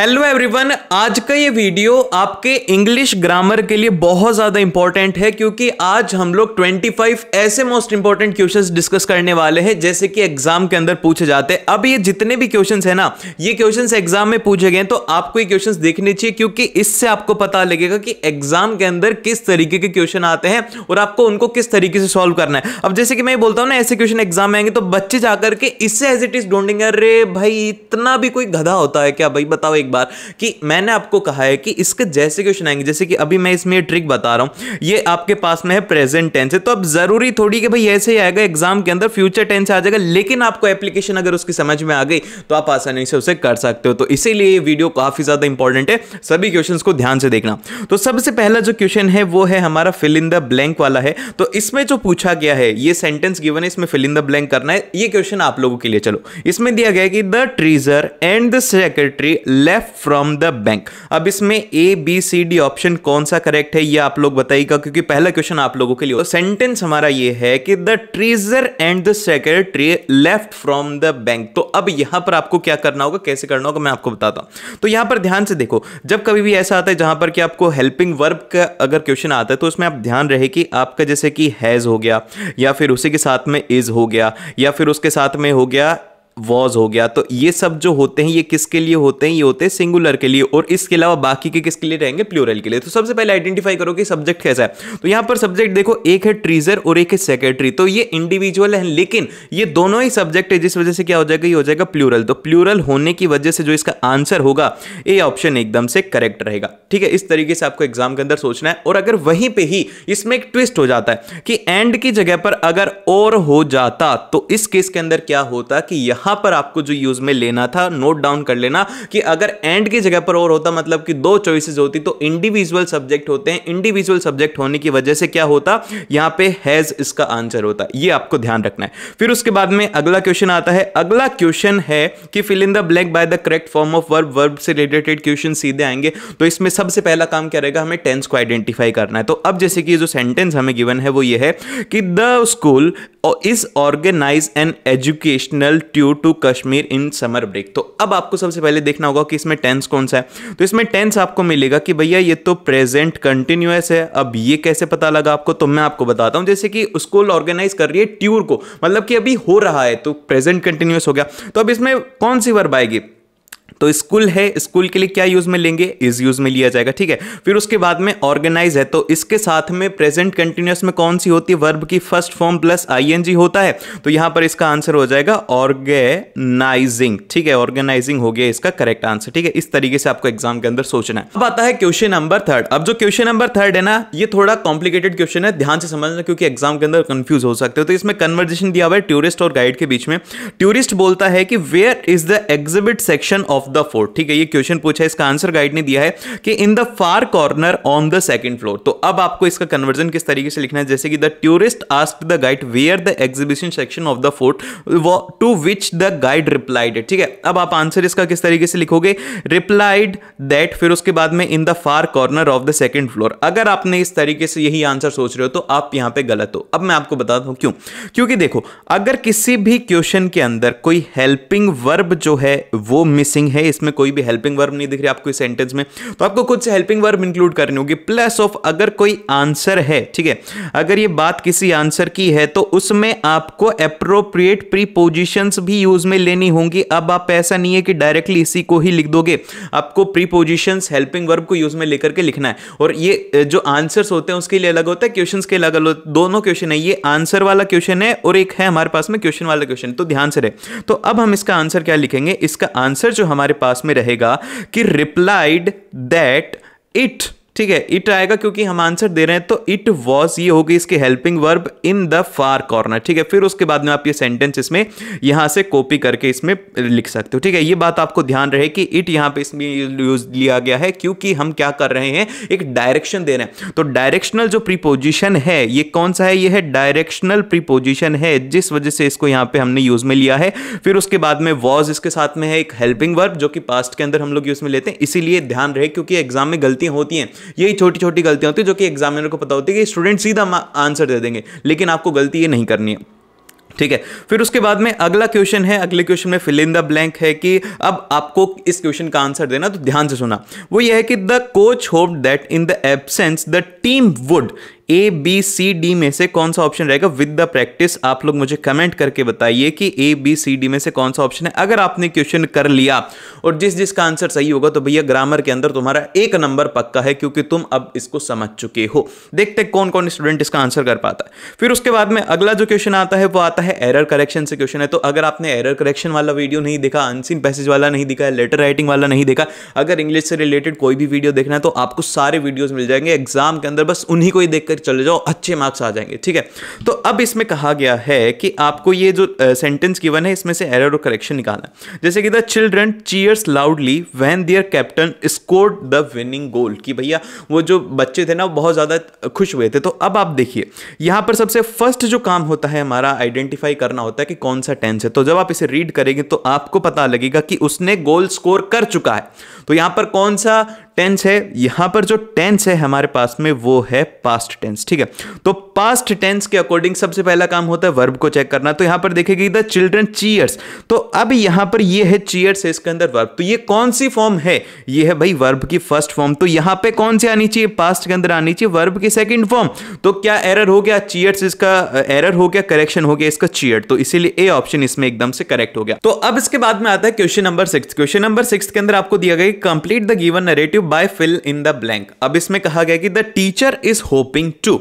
hello everyone आज का ये वीडियो आपके इंग्लिश ग्रामर के लिए बहुत ज़्यादा इंपॉर्टेंट है क्योंकि आज हम लोग 25 ऐसे मोस्ट इंपॉर्टेंट क्वेश्चंस डिस्कस करने वाले हैं जैसे कि एग्जाम के अंदर पूछे जाते हैं अब ये जितने भी क्वेश्चंस है ना ये क्वेश्चंस एग्जाम में पूछे गए तो आपको ये क्वेश्चन देखने चाहिए क्योंकि इससे आपको पता लगेगा कि एग्जाम के अंदर किस तरीके के क्वेश्चन आते हैं और आपको उनको किस तरीके से सॉल्व करना है अब जैसे कि मैं बोलता हूँ ना ऐसे क्वेश्चन एग्जाम में आएंगे तो बच्चे जाकर के इससे एज इट इज डोंडिंग अरे भाई इतना भी कोई गधा होता है क्या भाई बताओ एक बार कि मैंने आपको कहा है कि इसके जैसे क्वेश्चन आएंगे जैसे कि अभी मैं इसमें ट्रिक बता रहा हूँ ये आपके पास में है प्रेजेंट टेंस है तो अब ज़रूरी थोड़ी कि भाई ऐसे ही आएगा एग्जाम के अंदर फ्यूचर टेंस आ जाएगा लेकिन आपको एप्लीकेशन अगर उसकी समझ में आ गई तो आप आसानी से उसे कर सकते हो तो इसीलिए ये वीडियो काफ़ी ज़्यादा इंपॉर्टेंट है सभी क्वेश्चन को ध्यान से देखना तो सबसे पहला जो क्वेश्चन है वो है हमारा फिल इन द ब्लैंक वाला है तो इसमें जो पूछा गया है ये सेंटेंस गिवन है इसमें फिल इन द ब्लैंक करना है ये क्वेश्चन आप लोगों के लिए चलो इसमें दिया गया कि the treasurer and the secretary left है फ्रॉम द बैंक अब इसमें A B C D option कौन सा करेक्ट है ये आप लोग बताइएगा क्योंकि पहला क्वेश्चन आप लोगों के लिए सेंटेंस हमारा ये है कि the treasurer and the secretary left from the bank तो अब यहां पर आपको क्या करना होगा कैसे करना होगा मैं आपको बताता हूं तो यहां पर ध्यान से देखो जब कभी भी ऐसा आता है जहां पर कि आपको हेल्पिंग वर्ब का अगर क्वेश्चन आता है तो उसमें आप ध्यान रहे कि आपका जैसे कि हैज हो गया या फिर उसी के साथ में इज हो गया या फिर उसके साथ में हो गया वॉज हो गया तो ये सब जो होते हैं ये किसके लिए होते हैं ये होते हैं सिंगुलर के लिए और इसके अलावा बाकी के किसके लिए रहेंगे प्लूरल के लिए तो सबसे पहले आइडेंटिफाई करो कि सब्जेक्ट कैसा है तो यहां पर सब्जेक्ट देखो एक है ट्रीजर और एक है सेक्रेटरी तो ये इंडिविजुअल है लेकिन ये दोनों ही सब्जेक्ट है जिस वजह से क्या हो जाएगा ये हो जाएगा प्लूरल तो प्लूरल होने की वजह से जो इसका आंसर होगा ये ऑप्शन एकदम से करेक्ट रहेगा ठीक है इस तरीके से आपको एग्जाम के अंदर सोचना है और अगर वहीं पर ही इसमें एक ट्विस्ट हो जाता है कि एंड की जगह पर अगर और हो जाता तो इस केस के अंदर क्या होता कि यहां यहां पर आपको जो यूज़ में लेना था नोट डाउन कर लेना कि अगर एंड की जगह पर और होता मतलब कि दो चॉइसेस होती तो इंडिविजुअल सब्जेक्ट होते हैं इंडिविजुअल सब्जेक्ट होने की वजह से क्या होता यहां पे हैज़ इसका आंसर होता ये आपको ध्यान रखना है फिर उसके बाद में अगला क्वेश्चन आता है अगला क्वेश्चन है कि fill in the blank by the correct form of verb verb से रिलेटेड क्वेश्चन सीधे आएंगे तो इसमें सबसे पहला काम क्या रहेगा हमें टेंस को आइडेंटिफाई करना है तो अब जैसे कि जो सेंटेंस हमें गिवन है वो ये है कि the school is organise an educational tour to Kashmir in summer break तो अब आपको सबसे पहले देखना होगा कि इसमें टेंस कौन सा है तो इसमें टेंस आपको मिलेगा कि भैया ये तो प्रेजेंट कंटिन्यूस है अब ये कैसे पता लगा आपको तो मैं आपको बताता हूं जैसे कि स्कूल ऑर्गेनाइज कर रही है ट्यूर को मतलब कि अभी हो रहा है तो प्रेजेंट कंटिन्यूस हो गया तो अब इसमें कौन सी वर्ब आएगी तो स्कूल है स्कूल के लिए क्या यूज में लेंगे इज यूज में लिया जाएगा ठीक है फिर उसके बाद में ऑर्गेनाइज है तो इसके साथ में प्रेजेंट कंटिन्यूस में कौन सी होती है वर्ब की फर्स्ट फॉर्म प्लस आईएनजी होता है तो यहां पर इसका आंसर हो जाएगा ऑर्गेनाइजिंग ठीक है ऑर्गेनाइजिंग हो गया इसका करेक्ट आंसर ठीक है इस तरीके से आपको एग्जाम के अंदर सोचना है अब आता है क्वेश्चन नंबर थर्ड अब जो क्वेश्चन नंबर थर्ड है ना ये थोड़ा कॉम्प्लीकेटेड क्वेश्चन है ध्यान से समझना क्योंकि एग्जाम के अंदर कंफ्यूज हो सकते हो तो इसमें कन्वर्जेशन दिया हुआ है टूरिस्ट और गाइड के बीच में टूरिस्ट बोलता है कि where is the exhibit section of the fort ठीक है ये क्वेश्चन पूछा है इसका आंसर गाइड ने दिया है कि in the far corner on the second floor तो अब आपको इसका कन्वर्जन किस तरीके से लिखना है जैसे कि the tourist ask the guide where the exhibition section of the fort to which the guide replied ठीक है अब आप आंसर इसका किस तरीके से लिखोगे रिप्लाइड दैट फिर उसके बाद में in the far corner of the second floor अगर आपने इस तरीके से यही आंसर सोच रहे हो तो आप यहां पर गलत हो अब मैं आपको बता दू क्यों क्योंकि देखो अगर किसी भी क्वेश्चन के अंदर कोई हेल्पिंग वर्ब जो है वो मिसिंग मीनिंग है इसमें कोई भी हेल्पिंग वर्ब नहीं दिख रही आपको इस सेंटेंस में तो आपको कुछ हेल्पिंग वर्ब इंक्लूड करनी होगी प्लस ऑफ अगर कोई आंसर है ठीक है अगर ये बात किसी आंसर की है तो उसमें आपको अप्रोप्रिएट प्रीपोजिशन भी यूज में लेनी होंगी अब आप ऐसा नहीं है कि डायरेक्टली इसी को ही लिख दोगे आपको प्रीपोजिशन हेल्पिंग वर्ब को यूज में लेकर के लिखना है और ये जो आंसर्स होते हैं उसके लिए अलग होता है क्वेश्चन के अलग अलग दोनों क्वेश्चन है ये आंसर वाला क्वेश्चन है और एक है हमारे पास में क्वेश्चन वाला क्वेश्चन तो ध्यान से रहे तो अब हम इसका आंसर क्या लिखेंगे इसका आंसर जो हम हमारे पास में रहेगा कि रिप्लाइड दैट इट ठीक है इट आएगा क्योंकि हम आंसर दे रहे हैं तो इट वॉज ये होगी इसके helping verb in the far corner ठीक है फिर उसके बाद में आप ये सेंटेंस इसमें यहाँ से कॉपी करके इसमें लिख सकते हो ठीक है ये बात आपको ध्यान रहे कि इट यहाँ पे इसमें यूज लिया गया है क्योंकि हम क्या कर रहे हैं एक डायरेक्शन दे रहे हैं तो डायरेक्शनल जो प्रीपोजिशन है ये कौन सा है ये है डायरेक्शनल प्रीपोजिशन है जिस वजह से इसको यहाँ पर हमने यूज में लिया है फिर उसके बाद में वॉज इसके साथ में है एक हेल्पिंग वर्ब जो कि पास्ट के अंदर हम लोग यूज में लेते हैं इसीलिए ध्यान रहे क्योंकि एग्जाम में गलतियां होती हैं यही छोटी छोटी गलतियाँ होती है जो कि एग्जामिनर को पता होती है कि स्टूडेंट सीधा आंसर दे देंगे लेकिन आपको गलती ये नहीं करनी है ठीक है फिर उसके बाद में अगला क्वेश्चन है अगले क्वेश्चन में फिल इन द ब्लैंक है कि अब आपको इस क्वेश्चन का आंसर देना तो ध्यान से सुना वो यह है कि the coach hope that in the absence the team would A B C D में से कौन सा ऑप्शन रहेगा विद द प्रैक्टिस आप लोग मुझे कमेंट करके बताइए कि ए बी सी डी में से कौन सा ऑप्शन है अगर आपने क्वेश्चन कर लिया और जिस जिसका आंसर सही होगा तो भैया ग्रामर के अंदर तुम्हारा एक नंबर पक्का है क्योंकि तुम अब इसको समझ चुके हो देखते कौन कौन स्टूडेंट इसका आंसर कर पाता है फिर उसके बाद में अगला जो क्वेश्चन आता है वो आता है एरर करेक्शन से क्वेश्चन है तो अगर आपने एरर करेक्शन वाला वीडियो नहीं देखा अनसिन पैसेज वाला नहीं दिखा लेटर राइटिंग वाला नहीं देखा अगर इंग्लिश से रिलेटेड कोई भी वीडियो देखना है तो आपको सारे वीडियोज मिल जाएंगे एग्जाम के अंदर बस उन्हीं को ही देखकर लेकर चले जाओ अच्छे मार्क्स आ जाएंगे ठीक है तो अब इसमें कहा गया है कि आपको ये जो सेंटेंस गिवन है इसमें से एरर और करेक्शन निकालना जैसे कि the children cheers loudly when their captain score the winning goal कि भैया वो जो बच्चे थे ना वो बहुत ज़्यादा खुश हुए थे तो अब आप देखिए यहाँ पर सबसे फर्स्ट जो काम होता है हमारा आइडेंटिफाई करना होता है कि कौन सा टेंस है तो जब आप इसे रीड करेंगे तो आपको पता लगेगा कि उसने गोल स्कोर कर चुका है तो यहाँ पर कौन सा टेंस है यहां पर जो टेंस है हमारे पास में वो है पास्ट टेंस ठीक है तो पास्ट टेंस के अकॉर्डिंग सबसे पहला काम होता है वर्ब को चेक करना तो यहां पर देखेगी द चिल्ड्रन चीयर्स तो अब यहां पर ये है चीयर्स है इसके अंदर वर्ब तो ये कौन सी फॉर्म है ये है भाई वर्ब की फर्स्ट फॉर्म तो यहां पे कौन सी आनी चाहिए पास्ट के अंदर आनी चाहिए वर्ब की सेकेंड फॉर्म तो क्या एरर हो गया चीयर्स इसका एरर हो गया करेक्शन हो गया इसका चीयर तो इसीलिए ए ऑप्शन इसमें एकदम से करेक्ट हो गया तो अब इसके बाद में आता है question number six question number six के अंदर आपको दिया गया complete the given narrative by fill in the blank अब इसमें कहा गया कि the teacher is hoping to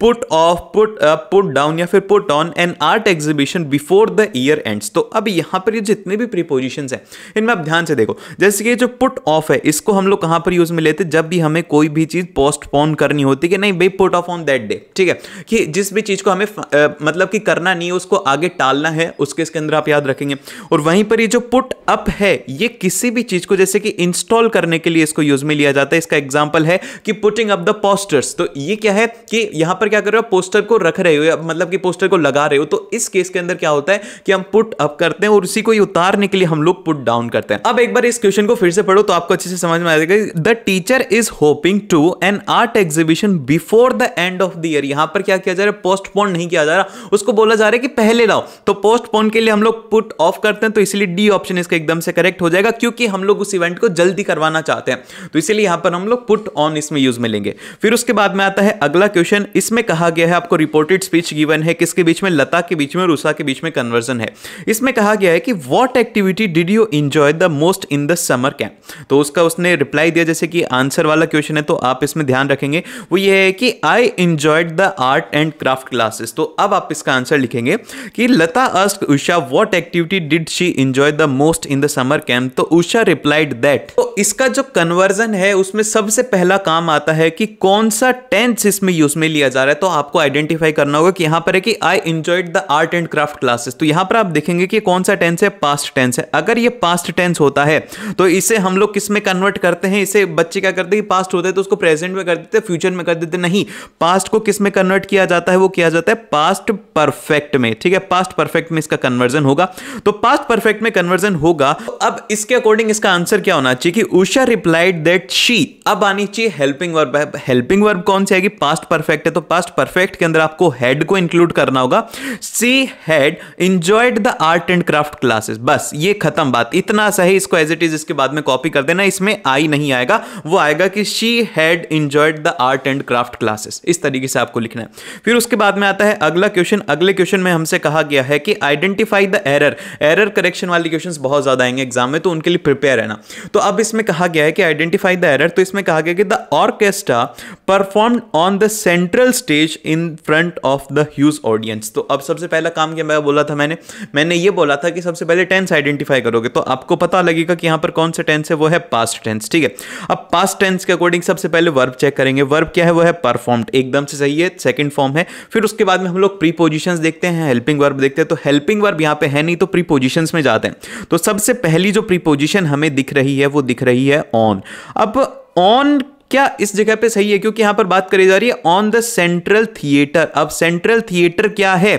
put off put put down या फिर put on an art exhibition before the year ends तो अब यहां पर ये जितने भी प्रीपोजिशन हैं इनमें आप ध्यान से देखो जैसे कि जो पुट ऑफ है इसको हम लोग कहां पर यूज में लेते जब भी हमें कोई भी चीज़ पोस्टपोन करनी होती कि नहीं भाई put off on that day ठीक है कि जिस भी चीज़ को हमें uh, मतलब कि करना नहीं है उसको आगे टालना है उसके इसके अंदर आप याद रखेंगे और वहीं पर ये जो पुट अप है ये किसी भी चीज़ को जैसे कि इंस्टॉल करने के लिए इसको यूज में में लिया जाता है इसका एग्जाम्पल है कि पुटिंग अप द पोस्टर्स तो ये क्या है कि यहां पर क्या कर रहे हो पोस्टर को रख रहे हो या मतलब कि पोस्टर को लगा रहे हो तो इस केस के अंदर क्या होता है कि हम पुट अप करते हैं और उसी को उतारने के लिए हम लोग पुट डाउन करते हैं अब एक बार इस क्वेश्चन को फिर से पढ़ो तो आपको अच्छे से समझ में आ जाएगा the teacher is hoping to an art exhibition before the end of the year यहां पर क्या किया जा रहा है पोस्टपोन नहीं किया जा रहा उसको बोला जा रहा है कि पहले लाओ तो पोस्टपोन के लिए हम लोग पुट ऑफ करते हैं तो इसलिए डी ऑप्शन इसका एकदम से करेक्ट हो जाएगा क्योंकि हम लोग उस इवेंट को जल्दी करवाना चाहते हैं तो इसीलिए यहां पर हम लोग पुट ऑन इसमें यूज में लेंगे फिर उसके बाद में आता है अगला क्वेश्चन इसमें कहा गया है आपको रिपोर्टेड स्पीच गिवन है किसके बीच में लता के बीच में और उषा के बीच में कन्वर्जन है इसमें कहा गया है कि what activity did you enjoy the most in the summer camp तो उसका उसने रिप्लाई दिया जैसे कि आंसर वाला क्वेश्चन है तो आप इसमें ध्यान रखेंगे वो ये है कि I enjoyed the art and craft classes तो अब आप इसका आंसर लिखेंगे कि Lata ask Usha what activity did she enjoy the most in the summer camp तो उषा रिप्लाइड दैट तो इसका जो कन्वर्जन क्वेश्चन है उसमें सबसे पहला काम आता है कि कौन सा टेंस इसमें यूज में लिया जा रहा है तो आपको आइडेंटिफाई करना होगा कि यहां पर है कि I enjoyed the art and craft classes तो यहां पर आप देखेंगे कि कौन सा टेंस है पास्ट टेंस है अगर ये पास्ट टेंस होता है तो इसे हम लोग किस में कन्वर्ट करते हैं इसे बच्चे क्या करते हैं पास्ट होता है तो उसको प्रेजेंट में कर देते फ्यूचर में कर देते नहीं पास्ट को किस में कन्वर्ट किया जाता है वो किया जाता है पास्ट परफेक्ट में ठीक है पास्ट परफेक्ट में इसका कन्वर्जन होगा तो पास्ट परफेक्ट में कन्वर्जन होगा अब इसके अकॉर्डिंग इसका आंसर क्या होना चाहिए कि उषा रिप्लाइड दैट शी अब आनी चाहिए हेल्पिंग वर्ब हेल्पिंग वर्ब कौन सी आएगी पास्ट परफेक्ट है तो पास्ट परफेक्ट के अंदर आपको हेड को इंक्लूड करना होगा she had enjoyed the art and craft classes बस ये खत्म बात इतना सा है इसको एज इट इज इसके बाद में कॉपी कर देना इसमें आई नहीं आएगा वो आएगा कि she had enjoyed the art and craft classes इस तरीके से आपको लिखना है फिर उसके बाद में आता है अगला क्वेश्चन अगले क्वेश्चन में हमसे कहा गया है कि identify the error error correction वाले क्वेश्चन बहुत ज्यादा आएंगे एग्जाम में तो उनके लिए प्रिपेयर रहना तो अब इसमें कहा गया है कि आइडेंटिफाई आइडेंटिफाई द एरर तो इसमें कहा गया कि the orchestra perform on the central stage in front of the huge audience तो अब सबसे पहला काम क्या मैं बोला था मैंने मैंने ये बोला था कि सबसे पहले टेंस आइडेंटिफाई करोगे तो आपको पता लगेगा कि यहां पर कौन सा टेंस है वो है पास्ट टेंस ठीक है अब पास्ट टेंस के अकॉर्डिंग सबसे पहले वर्ब चेक करेंगे वर्ब क्या है वो है परफॉर्म्ड एकदम से सही है सेकंड फॉर्म है फिर उसके बाद में हम लोग प्रीपोजिशंस देखते हैं हेल्पिंग वर्ब देखते हैं तो हेल्पिंग वर्ब यहां पे है नहीं तो प्रीपोजिशंस में जाते हैं तो सबसे पहली जो प्रीपोजिशन हमें दिख रही है वो दिख रही है ऑन अब ऑन क्या इस जगह पे सही है क्योंकि यहां पर बात करी जा रही है ऑन द सेंट्रल थिएटर अब सेंट्रल थिएटर क्या है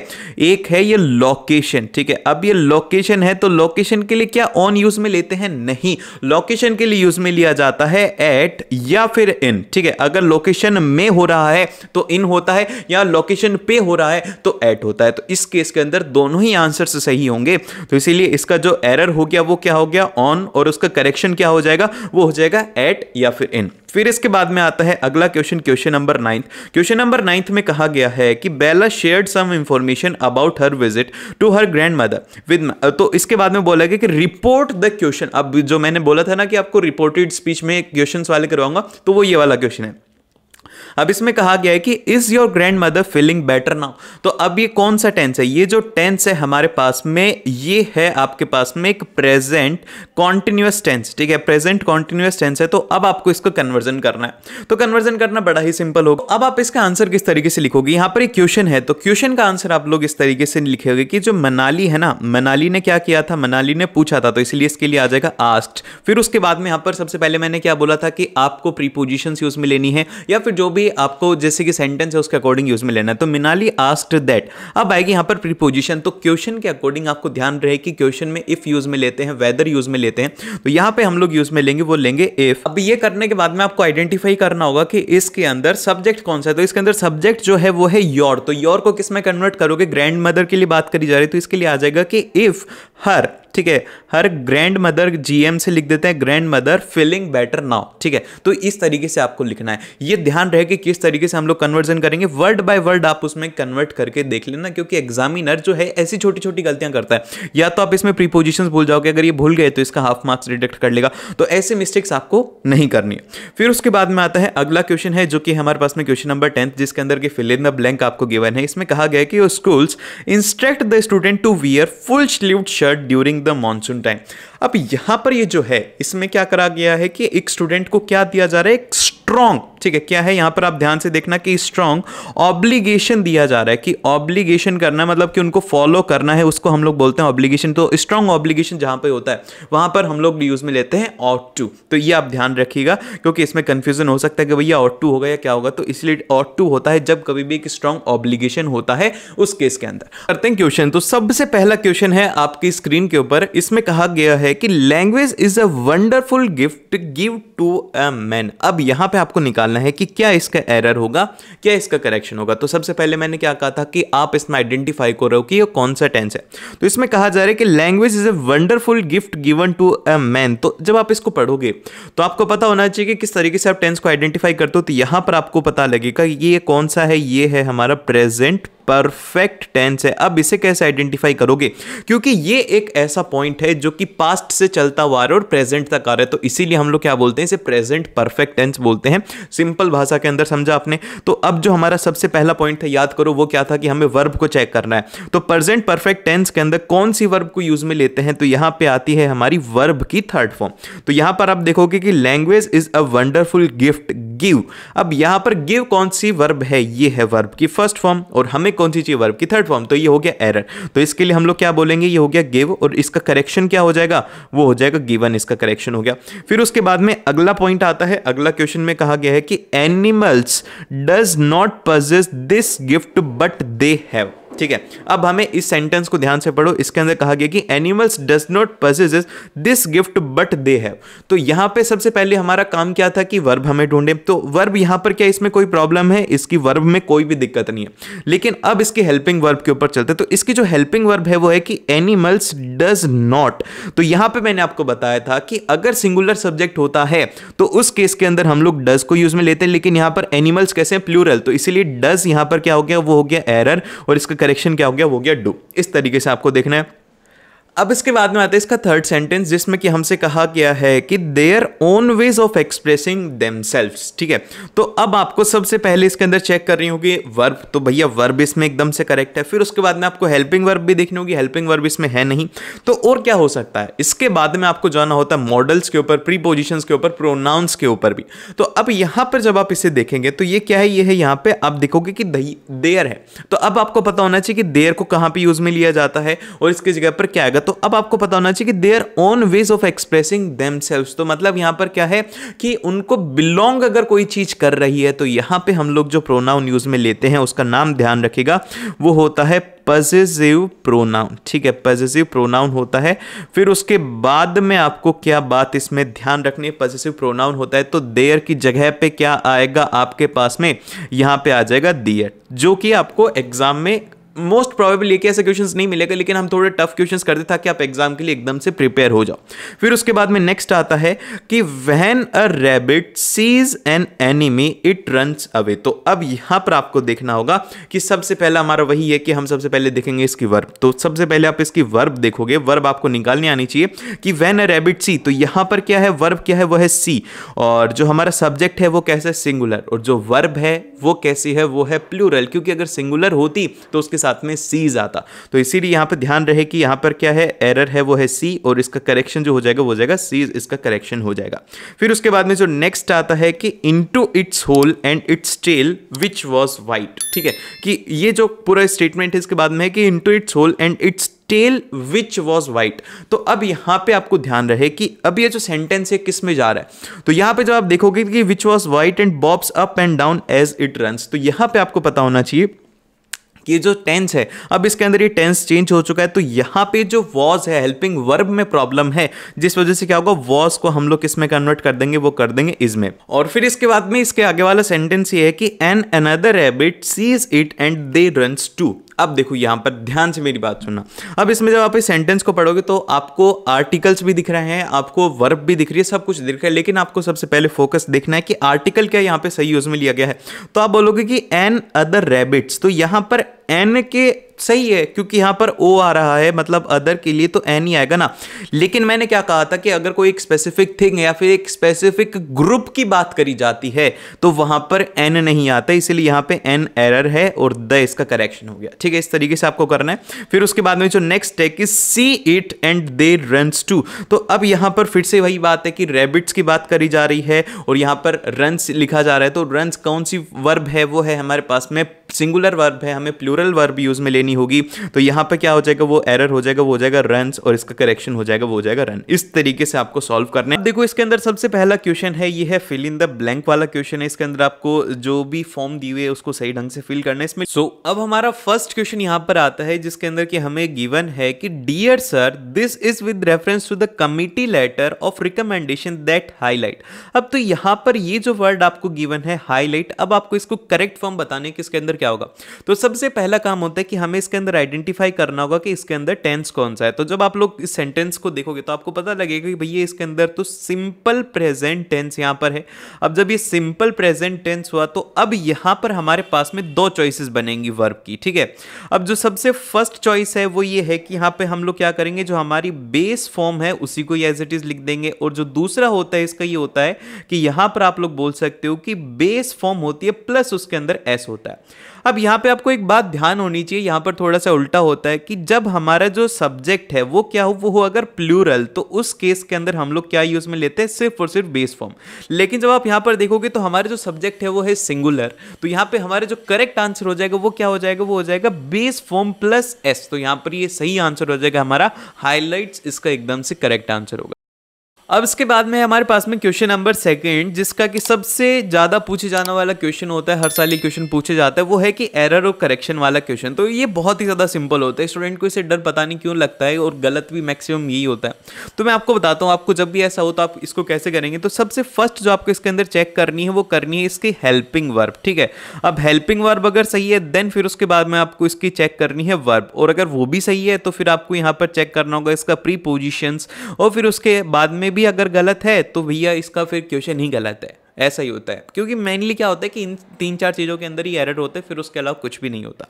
एक है ये लोकेशन ठीक है अब ये लोकेशन है तो लोकेशन के लिए क्या ऑन यूज में लेते हैं नहीं लोकेशन के लिए यूज में लिया जाता है एट या फिर इन ठीक है अगर लोकेशन में हो रहा है तो इन होता है या लोकेशन पे हो रहा है तो एट होता है तो इस केस के अंदर दोनों ही आंसर सही होंगे तो इसीलिए इसका जो एरर हो गया वो क्या हो गया ऑन और उसका करेक्शन क्या हो जाएगा वो हो जाएगा एट या फिर इन फिर इस इसके बाद में आता है अगला question question number ninth question number ninth में कहा गया है कि Bella share some information about her visit to her grandmother with तो इसके बाद में बोला गया कि रिपोर्ट द क्वेश्चन अब जो मैंने बोला था ना कि आपको रिपोर्टेड स्पीच में क्वेश्चन वाले करवाऊंगा तो वो ये वाला क्वेश्चन है अब इसमें कहा गया है कि is your grandmother feeling better now तो अब ये कौन सा टेंस है ये जो टेंस है हमारे पास में ये है आपके पास में एक प्रेजेंट कॉन्टिन्यूस टेंस ठीक है प्रेजेंट कॉन्टिन्यूस टेंस है तो अब आपको इसको कन्वर्जन करना है तो कन्वर्जन करना बड़ा ही सिंपल होगा अब आप इसका आंसर किस तरीके से लिखोगे यहाँ पर एक क्वेश्चन है तो क्वेश्चन का आंसर आप लोग इस तरीके से लिखेगे कि जो मनाली है ना मनाली ने क्या किया था मनाली ने पूछा था तो इसलिए इसके लिए आ जाएगा आस्ट फिर उसके बाद में यहाँ पर सबसे पहले मैंने क्या बोला था कि आपको प्रीपोजिशन यूज में लेनी है या फिर जो भी भी आपको जैसे कि सेंटेंस है उसके अकॉर्डिंग यूज में लेना है तो मिनाली आस्ट दैट अब आएगी यहाँ पर प्रीपोजिशन तो क्वेश्चन के अकॉर्डिंग आपको ध्यान रहे कि क्वेश्चन में इफ यूज में लेते हैं वेदर यूज में लेते हैं तो यहाँ पे हम लोग यूज में लेंगे वो लेंगे इफ अब ये करने के बाद में आपको आइडेंटिफाई करना होगा कि इसके अंदर सब्जेक्ट कौन सा है तो इसके अंदर सब्जेक्ट जो है वो है योर तो योर को किस में कन्वर्ट करोगे ग्रैंड मदर के लिए बात करी जा रही तो इसके लिए आ जाएगा कि इफ हर ठीक है हर ग्रैंड मदर जीएम से लिख देते हैं grandmother feeling better now ठीक है तो इस तरीके से आपको लिखना है ये ध्यान रहे कि कि किस तरीके से हम लोग कन्वर्जन करेंगे वर्ड बाय वर्ड आप उसमें कन्वर्ट करके देख लेना क्योंकि एग्जामिनर जो है ऐसी छोटी छोटी गलतियां करता है या तो आप इसमें प्रीपोजिशन भूल जाओगे अगर ये भूल गए तो इसका हाफ मार्क्स डिडक्ट कर लेगा तो ऐसे मिस्टेक्स आपको नहीं करनी है फिर उसके बाद में आता है अगला क्वेश्चन है जो कि हमारे पास में क्वेश्चन नंबर टेंथ जिसके अंदर के फिल इन द ब्लैंक आपको गिवन है इसमें कहा गया कि schools instruct the student to wear full sleeved shirt during the monsoon time अब यहां पर ये जो है इसमें क्या करा गया है कि एक स्टूडेंट को क्या दिया जा रहा है एक स्ट्रॉन्ग ठीक है क्या है यहां पर आप ध्यान से देखना कि स्ट्रॉन्ग ऑब्लिगेशन दिया जा रहा है कि ऑब्लिगेशन करना मतलब कि उनको फॉलो करना है उसको हम लोग बोलते हैं ऑब्लिगेशन तो स्ट्रॉन्ग ऑब्लिगेशन जहां पर होता है वहां पर हम लोग यूज़ में लेते हैं ऑट टू तो ये आप ध्यान रखिएगा क्योंकि इसमें कंफ्यूजन हो सकता है कि भैया ऑट टू होगा या क्या होगा तो इसलिए ऑट टू होता है जब कभी भी एक स्ट्रॉन्ग ऑब्लिगेशन होता है उस केस के अंदर करते हैं क्वेश्चन तो सबसे पहला क्वेश्चन है आपकी स्क्रीन के ऊपर इसमें कहा गया है कि language is a wonderful gift give to a man अब यहां पे आपको निकालना है कि क्या इसका एरर होगा क्या इसका करेक्शन होगा तो सबसे पहले मैंने क्या कहा था कि आप इसमें आइडेंटिफाई कर रहे हो कि ये कौन सा टेंस है तो इसमें कहा जा रहा है कि language is a wonderful gift given to a man तो जब आप इसको पढ़ोगे तो आपको पता होना चाहिए कि किस तरीके से आप टेंस को आइडेंटिफाई करते हो तो यहां पर आपको पता लगेगा ये कौन सा है ये है हमारा प्रेजेंट परफेक्ट टेंस है अब इसे कैसे आइडेंटिफाई करोगे क्योंकि ये एक ऐसा पॉइंट है जो कि पास्ट से चलता हुआ है और प्रेजेंट तक आ रहा है तो इसीलिए हम लोग क्या बोलते हैं इसे प्रेजेंट परफेक्ट टेंस बोलते हैं सिंपल भाषा के अंदर समझा आपने तो अब जो हमारा सबसे पहला पॉइंट था याद करो वो क्या था कि हमें वर्ब को चेक करना है तो प्रेजेंट परफेक्ट टेंस के अंदर कौन सी वर्ब को यूज में लेते हैं तो यहां पर आती है हमारी वर्ब की थर्ड फॉर्म तो यहां पर आप देखोगे कि language is a wonderful gift give अब यहां पर गिव कौन सी वर्ब है ये है वर्ब की फर्स्ट फॉर्म और हमें कौन सी चीज वर्ब की थर्ड फॉर्म तो ये हो गया एरर तो इसके लिए हम लोग क्या बोलेंगे ये हो गया गिव और इसका करेक्शन क्या हो जाएगा वो हो जाएगा गिवन इसका करेक्शन हो गया फिर उसके बाद में अगला पॉइंट आता है अगला क्वेश्चन में कहा गया है कि animals does not possess this gift but they have ठीक है अब हमें इस सेंटेंस को ध्यान से पढ़ो इसके अंदर कहा गया कि animals does not possess this gift but they have तो यहां पे सबसे पहले हमारा काम क्या था कि वर्ब हमें ढूंढे तो वर्ब यहां पर क्या इसमें कोई प्रॉब्लम है इसकी वर्ब में कोई भी दिक्कत नहीं है लेकिन अब इसके हेल्पिंग वर्ब के ऊपर चलते तो इसकी जो हेल्पिंग वर्ब है वो है कि एनिमल्स डज नॉट तो यहां पर मैंने आपको बताया था कि अगर सिंगुलर सब्जेक्ट होता है तो उस केस के अंदर हम लोग डज को यूज में लेते हैं लेकिन यहां पर एनिमल्स कैसे हैं प्लूरल तो इसीलिए डज यहां पर क्या हो गया वो हो गया एरर और इसका करेक्शन क्या हो गया वो गया डू इस तरीके से आपको देखना है अब इसके बाद में आता है इसका थर्ड सेंटेंस जिसमें कि हमसे कहा गया है कि their own ways of expressing them ठीक है तो अब आपको सबसे पहले इसके अंदर चेक कर रही होगी वर्ब तो भैया वर्ब इसमें एकदम से करेक्ट है फिर उसके बाद में आपको हेल्पिंग वर्ब भी देखनी होगी हेल्पिंग वर्ब इसमें है नहीं तो और क्या हो सकता है इसके बाद में आपको जाना होता है मॉडल्स के ऊपर प्रीपोजिशन के ऊपर प्रोनाउंस के ऊपर भी तो अब यहाँ पर जब आप इसे देखेंगे तो ये क्या है ये है यहाँ पर आप देखोगे कि देयर है तो अब आपको पता होना चाहिए कि देयर को कहाँ पर यूज में लिया जाता है और इसकी जगह पर क्या आएगा तो अब आपको पता होना चाहिए कि their own ways of expressing them तो मतलब यहां पर क्या है कि उनको बिलोंग अगर कोई चीज़ कर रही है तो यहां पे हम लोग जो प्रोनाउन यूज़ में लेते हैं उसका नाम ध्यान रखेगा वो होता है पजेसिव प्रोनाउन ठीक है पजेसिव प्रोनाउन होता है फिर उसके बाद में आपको क्या बात इसमें ध्यान रखनी है पजेसिव प्रोनाउन होता है तो देयर की जगह पे क्या आएगा आपके पास में यहाँ पे आ जाएगा दियर जो कि आपको एग्जाम में मोस्ट प्रॉबेबल ये ऐसे क्वेश्चन नहीं मिलेगा लेकिन हम थोड़े टफ क्वेश्चन करते ताकि आप एग्जाम के लिए एकदम से प्रिपेयर हो जाओ फिर उसके बाद में नेक्स्ट आता है कि when a rabbit sees an enemy it run away तो अब यहां पर आपको देखना होगा कि सबसे पहला हमारा वही है कि हम सबसे पहले देखेंगे इसकी वर्ब तो सबसे पहले आप इसकी वर्ब देखोगे वर्ब आपको निकालनी आनी चाहिए कि वैन अ रेबिट सी तो यहां पर क्या है वर्ब क्या है वह है सी और जो हमारा सब्जेक्ट है वो कैसे सिंगुलर और जो वर्ब है वो कैसी है वो है प्लूरल क्योंकि अगर सिंगुलर होती तो उसके साथ में सीज आता तो इसीलिए यहां पर ध्यान रहे कि यहां पर क्या है एरर है वो है सी और इसका करेक्शन जो हो जाएगा वो जाएगा सीज इसका करेक्शन हो जाएगा फिर उसके बाद में जो नेक्स्ट आता है कि into its hole and its tail which was white ठीक है कि ये जो पूरा स्टेटमेंट है इसके बाद में है कि into its hole and its tail which was white तो अब यहां पे आपको ध्यान रहे कि अब ये जो सेंटेंस है किस में जा रहा है तो यहां पे जब आप देखोगे कि which was white and bobs up and down as it run तो यहां पे आपको पता होना चाहिए ये जो टेंस है अब इसके अंदर ये टेंस चेंज हो चुका है तो यहाँ पे जो वॉज है हेल्पिंग वर्ब में प्रॉब्लम है जिस वजह से क्या होगा वॉज को हम लोग किसमें कन्वर्ट कर देंगे वो कर देंगे इसमें और फिर इसके बाद में इसके आगे वाला सेंटेंस ये है कि an another habit sees it and they run too अब देखो यहाँ पर ध्यान से मेरी बात सुनना अब इसमें जब आप इस सेंटेंस को पढ़ोगे तो आपको आर्टिकल्स भी दिख रहे हैं आपको वर्ब भी दिख रही है सब कुछ दिख रहा है लेकिन आपको सबसे पहले फोकस देखना है कि आर्टिकल क्या यहाँ पे सही यूज में लिया गया है तो आप बोलोगे कि एन अदर रैबिट्स तो यहाँ पर एन के सही है क्योंकि यहाँ पर ओ आ रहा है मतलब अदर के लिए तो एन ही आएगा ना लेकिन मैंने क्या कहा था कि अगर कोई एक स्पेसिफिक थिंग या फिर एक स्पेसिफिक ग्रुप की बात करी जाती है तो वहां पर एन नहीं आता इसलिए यहाँ पे एन एरर है और द इसका करेक्शन हो गया ठीक है इस तरीके से आपको करना है फिर उसके बाद में जो नेक्स्ट है कि see it and they run too तो अब यहाँ पर फिर से वही बात है कि रेबिट्स की बात करी जा रही है और यहाँ पर रन्स लिखा जा रहा है तो रन कौन सी वर्ब है वो है हमारे पास में सिंगुलर वर्ब है हमें प्लूरल वर्ब यूज़ में लेनी होगी तो यहाँ पर क्या हो जाएगा वो एरर हो जाएगा वो हो जाएगा रन और इसका करेक्शन हो जाएगा वो हो जाएगा रन इस तरीके से आपको सॉल्व करना है देखो इसके अंदर सबसे पहला क्वेश्चन है ये है फिल इन द ब्लैंक वाला क्वेश्चन है इसके अंदर आपको जो भी फॉर्म दी हुई है उसको सही ढंग से फिल करना है इसमें सो so, अब हमारा फर्स्ट क्वेश्चन यहाँ पर आता है जिसके अंदर कि हमें गिवन है कि dear sir this is with reference to the committee letter of recommendation that highlight अब तो यहाँ पर ये जो वर्ड आपको गिवन है हाईलाइट अब आपको इसको करेक्ट फॉर्म बताने के इसके अंदर क्या होगा तो सबसे पहला काम होता है कि हमें इसके अंदर आइडेंटिफाई करना होगा कि इसके अंदर टेंस कौन सा है तो जब आप लोग इस सेंटेंस को देखोगे तो आपको पता लगेगा कि भैया इसके अंदर तो सिंपल प्रेजेंट टेंस यहां पर है अब जब ये सिंपल प्रेजेंट टेंस हुआ तो अब यहां पर हमारे पास में दो चॉइसेस बनेंगी वर्ब की ठीक है अब जो सबसे फर्स्ट चॉइस है वो ये है कि यहां पे हम लोग क्या करेंगे जो हमारी बेस फॉर्म है उसी को एज इट इज लिख देंगे और जो दूसरा होता है इसका ये होता है कि यहां पर आप लोग बोल सकते हो कि बेस फॉर्म होती है प्लस उसके अंदर एस होता है अब यहाँ पे आपको एक बात ध्यान होनी चाहिए यहाँ पर थोड़ा सा उल्टा होता है कि जब हमारा जो सब्जेक्ट है वो क्या हो वो हो अगर प्लूरल तो उस केस के अंदर हम लोग क्या यूज में लेते हैं सिर्फ और सिर्फ बेस फॉर्म लेकिन जब आप यहाँ पर देखोगे तो हमारे जो सब्जेक्ट है वो है सिंगुलर तो यहाँ पे हमारा जो करेक्ट आंसर हो जाएगा वो क्या हो जाएगा वो हो जाएगा बेस फॉर्म प्लस एस तो यहाँ पर ये सही आंसर हो जाएगा हमारा हाईलाइट्स इसका एकदम से करेक्ट आंसर होगा अब इसके बाद में हमारे पास में क्वेश्चन नंबर सेकंड जिसका कि सबसे ज़्यादा पूछे जाने वाला क्वेश्चन होता है हर साल ये क्वेश्चन पूछे जाता है वो है कि एरर और करेक्शन वाला क्वेश्चन तो ये बहुत ही ज़्यादा सिंपल होता है स्टूडेंट को इसे डर पता नहीं क्यों लगता है और गलत भी मैक्सिमम यही होता है तो मैं आपको बताता हूँ आपको जब भी ऐसा हो तो आप इसको कैसे करेंगे तो सबसे फर्स्ट जो आपको इसके अंदर चेक करनी है वो करनी है इसकी हेल्पिंग वर्ब ठीक है अब हेल्पिंग वर्ब अगर सही है देन फिर उसके बाद में आपको इसकी चेक करनी है वर्ब और अगर वो भी सही है तो फिर आपको यहाँ पर चेक करना होगा इसका प्री और फिर उसके बाद में भी अगर गलत है तो भैया इसका फिर क्वेश्चन ही गलत है ऐसा ही होता है क्योंकि मेनली क्या होता है कि इन तीन चार चीज़ों के अंदर ही एरर होते हैं फिर उसके अलावा कुछ भी नहीं होता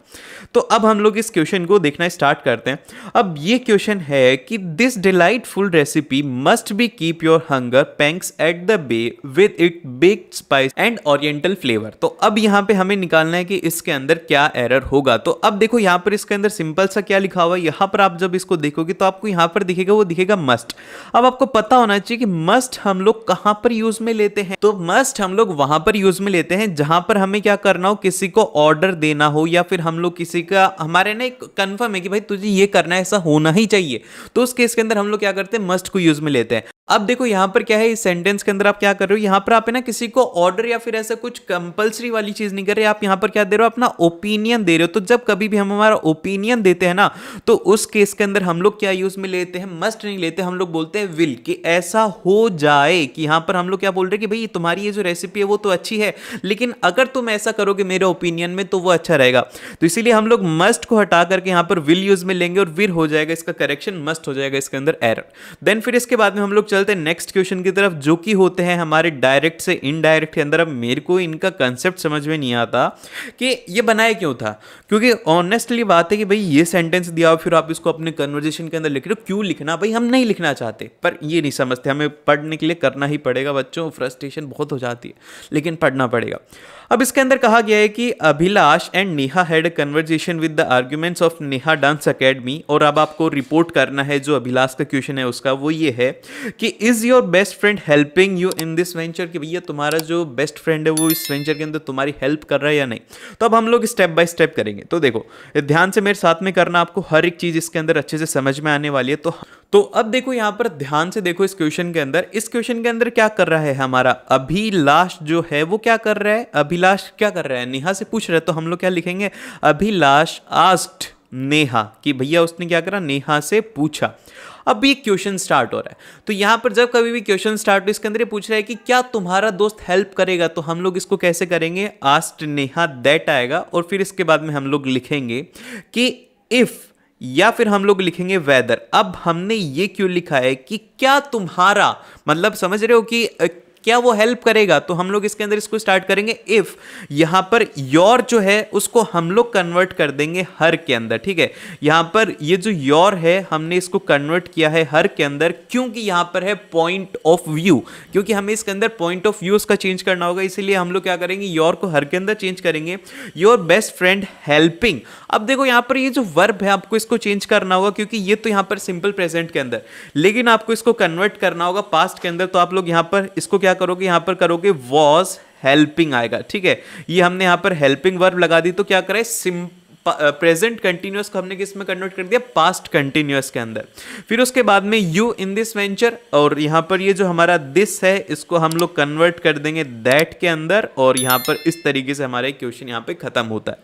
तो अब हम लोग इस क्वेश्चन को देखना स्टार्ट करते हैं अब ये क्वेश्चन है कि this delightful recipe must be keep your hunger pangs at the bay with it bake spice and oriental flavour तो अब यहाँ पे हमें निकालना है कि इसके अंदर क्या एरर होगा तो अब देखो यहाँ पर इसके अंदर सिंपल सा क्या लिखा हुआ है यहाँ पर आप जब इसको देखोगे तो आपको यहाँ पर दिखेगा वो दिखेगा मस्ट अब आपको पता होना चाहिए कि मस्ट हम लोग कहाँ पर यूज में लेते हैं तो मस्ट मस्ट हम लोग वहां पर यूज में लेते हैं जहां पर हमें क्या करना हो किसी को ऑर्डर देना हो या फिर हम लोग किसी का हमारे ना एक कन्फर्म है कि भाई तुझे ये करना है ऐसा होना ही चाहिए तो उस केस के अंदर हम लोग क्या करते हैं मस्ट को यूज में लेते हैं अब देखो यहां पर क्या है इस सेंटेंस के अंदर आप क्या कर रहे हो यहां पर आप है ना किसी को ऑर्डर या फिर ऐसा कुछ कंपलसरी वाली चीज नहीं कर रहे आप यहाँ पर क्या दे रहे हो अपना ओपिनियन दे रहे हो तो जब कभी भी हम हमारा ओपिनियन देते हैं ना तो उस केस के अंदर हम लोग क्या यूज में लेते हैं मस्ट नहीं लेते हम लोग बोलते हैं विल कि ऐसा हो जाए कि यहां पर हम लोग क्या बोल रहे कि भाई तुम्हारी ये जो रेसिपी है वो तो अच्छी है लेकिन अगर तुम ऐसा करोगे मेरे ओपिनियन में तो वो अच्छा रहेगा तो इसीलिए हम लोग मस्ट को हटा करके यहाँ पर विल यूज में लेंगे और विर हो जाएगा इसका करेक्शन मस्ट हो जाएगा इसके अंदर एरर देन फिर इसके बाद में हम लोग चलते हैं नेक्स्ट क्वेश्चन की तरफ जो कि होते हैं हमारे डायरेक्ट से इनडायरेक्ट के अंदर अब मेरे को इनका कंसेप्ट समझ में नहीं आता कि ये बनाया क्यों था क्योंकि ऑनेस्टली बात है कि भाई ये सेंटेंस दिया हो फिर आप इसको अपने कन्वर्जेशन के अंदर लिख रहे हो क्यों लिखना भाई हम नहीं लिखना चाहते पर ये नहीं समझते हमें पढ़ने के लिए करना ही पड़ेगा बच्चों फ्रस्ट्रेशन बहुत हो जाती है लेकिन पढ़ना पड़ेगा अब इसके अंदर कहा गया है कि Abhilash and Neha had conversation with the arguments of Neha dance academy और अब आपको रिपोर्ट करना है जो अभिलाष का क्वेश्चन है उसका वो ये है कि is your best friend helping you in this venture कि भैया तुम्हारा जो बेस्ट फ्रेंड है वो इस वेंचर के अंदर तुम्हारी हेल्प कर रहा है या नहीं तो अब हम लोग स्टेप बाय स्टेप करेंगे तो देखो ध्यान से मेरे साथ में करना आपको हर एक चीज़ इसके अंदर अच्छे से समझ में आने वाली है तो हाँ, तो अब देखो यहां पर ध्यान से देखो इस क्वेश्चन के अंदर इस क्वेश्चन के अंदर क्या कर रहा है हमारा अभिलाष जो है वो क्या कर रहा है अभिलाष अभिलाष क्या कर रहा है नेहा से पूछ रहे हैं तो हम लोग क्या लिखेंगे अभिलाष आस्ट नेहा कि भैया उसने क्या करा नेहा से पूछा अब ये क्वेश्चन स्टार्ट हो रहा है तो यहाँ पर जब कभी भी क्वेश्चन स्टार्ट हो इसके अंदर ये पूछ रहा है कि क्या तुम्हारा दोस्त हेल्प करेगा तो हम लोग इसको कैसे करेंगे आस्ट नेहा दैट आएगा और फिर इसके बाद में हम लोग लिखेंगे कि इफ़ या फिर हम लोग लिखेंगे वेदर अब हमने ये क्यों लिखा है कि क्या तुम्हारा मतलब समझ रहे हो कि क्या वो हेल्प करेगा तो हम लोग इसके अंदर इसको स्टार्ट करेंगे इफ यहां पर योर जो है उसको हम लोग कन्वर्ट कर देंगे हर के अंदर ठीक है यहां पर ये जो योर है हमने इसको कन्वर्ट किया है हर के अंदर क्योंकि यहां पर है पॉइंट ऑफ व्यू क्योंकि हमें इसके अंदर पॉइंट ऑफ व्यू उसका चेंज करना होगा इसीलिए हम लोग क्या करेंगे योर को हर के अंदर चेंज करेंगे योर बेस्ट फ्रेंड हेल्पिंग अब देखो यहां पर ये जो वर्ब है आपको इसको चेंज करना होगा क्योंकि ये तो यहां पर सिंपल प्रेजेंट के अंदर लेकिन आपको इसको कन्वर्ट करना होगा पास्ट के अंदर तो आप लोग यहां पर इसको क्या क्या करोगे यहां पर करोगे वॉज हेल्पिंग आएगा ठीक है ये हमने यहां पर हेल्पिंग वर्ब लगा दी तो क्या करें सिंपल प्रेजेंट कंटिन्यूस को हमने किस में कन्वर्ट कर दिया पास्ट कंटिन्यूस के अंदर फिर उसके बाद में यू इन दिस वेंचर और यहाँ पर ये जो हमारा दिस है इसको हम लोग कन्वर्ट कर देंगे दैट के अंदर और यहाँ पर इस तरीके से हमारा क्वेश्चन यहाँ पे खत्म होता है